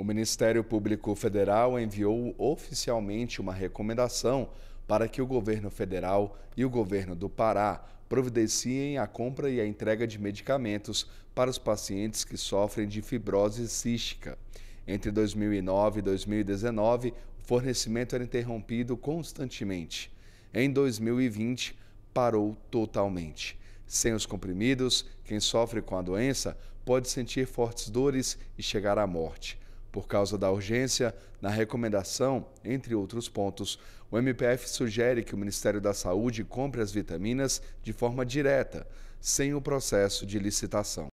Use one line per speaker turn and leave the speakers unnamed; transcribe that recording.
O Ministério Público Federal enviou oficialmente uma recomendação para que o governo federal e o governo do Pará providenciem a compra e a entrega de medicamentos para os pacientes que sofrem de fibrose cística. Entre 2009 e 2019, o fornecimento era interrompido constantemente. Em 2020, parou totalmente. Sem os comprimidos, quem sofre com a doença pode sentir fortes dores e chegar à morte. Por causa da urgência, na recomendação, entre outros pontos, o MPF sugere que o Ministério da Saúde compre as vitaminas de forma direta, sem o processo de licitação.